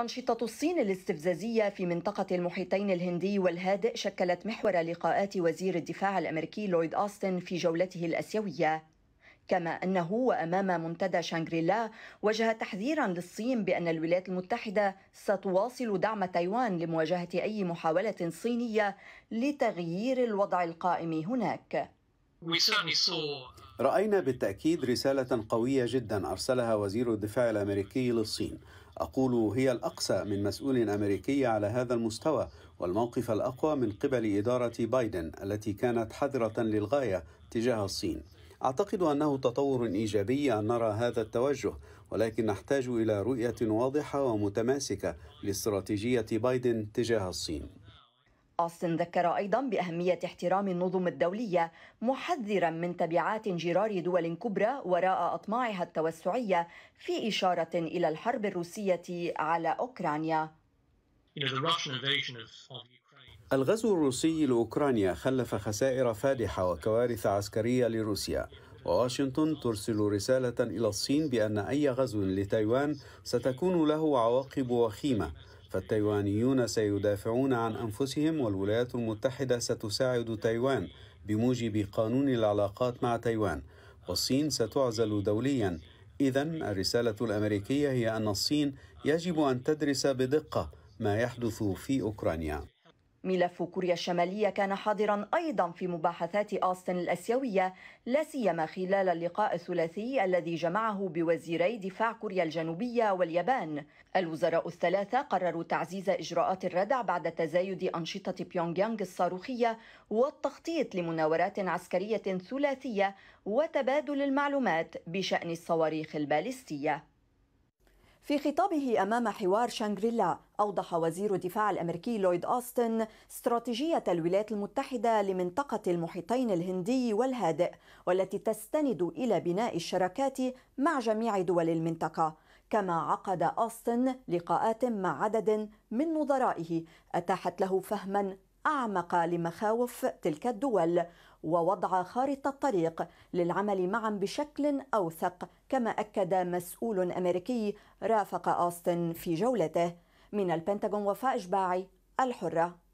أنشطة الصين الاستفزازية في منطقة المحيطين الهندي والهادئ شكلت محور لقاءات وزير الدفاع الأمريكي لويد أوستن في جولته الأسيوية كما أنه وأمام منتدى شانغريلا وجه تحذيرا للصين بأن الولايات المتحدة ستواصل دعم تايوان لمواجهة أي محاولة صينية لتغيير الوضع القائم هناك رأينا بالتأكيد رسالة قوية جدا أرسلها وزير الدفاع الأمريكي للصين أقول هي الأقسى من مسؤول أمريكي على هذا المستوى والموقف الأقوى من قبل إدارة بايدن التي كانت حذرة للغاية تجاه الصين أعتقد أنه تطور إيجابي أن نرى هذا التوجه ولكن نحتاج إلى رؤية واضحة ومتماسكة لاستراتيجية بايدن تجاه الصين أوستن ذكر أيضا بأهمية احترام النظم الدولية محذرا من تبعات انجرار دول كبرى وراء أطماعها التوسعية في إشارة إلى الحرب الروسية على أوكرانيا الغزو الروسي لأوكرانيا خلف خسائر فادحة وكوارث عسكرية لروسيا وواشنطن ترسل رسالة إلى الصين بأن أي غزو لتايوان ستكون له عواقب وخيمة فالتايوانيون سيدافعون عن أنفسهم والولايات المتحدة ستساعد تايوان بموجب قانون العلاقات مع تايوان والصين ستعزل دوليا إذا الرسالة الأمريكية هي أن الصين يجب أن تدرس بدقة ما يحدث في أوكرانيا ملف كوريا الشمالية كان حاضرا أيضا في مباحثات آستن الأسيوية لا سيما خلال اللقاء الثلاثي الذي جمعه بوزيري دفاع كوريا الجنوبية واليابان الوزراء الثلاثة قرروا تعزيز إجراءات الردع بعد تزايد أنشطة بيونغ يانغ الصاروخية والتخطيط لمناورات عسكرية ثلاثية وتبادل المعلومات بشأن الصواريخ البالستية في خطابه أمام حوار شانغريلا أوضح وزير الدفاع الأمريكي لويد أوستن استراتيجية الولايات المتحدة لمنطقة المحيطين الهندي والهادئ والتي تستند إلى بناء الشراكات مع جميع دول المنطقة كما عقد أوستن لقاءات مع عدد من نظرائه أتاحت له فهما أعمق لمخاوف تلك الدول ووضع خارطة طريق للعمل معا بشكل أوثق كما أكد مسؤول أمريكي رافق أوستن في جولته من البنتاغون وفاء إشباعي الحرة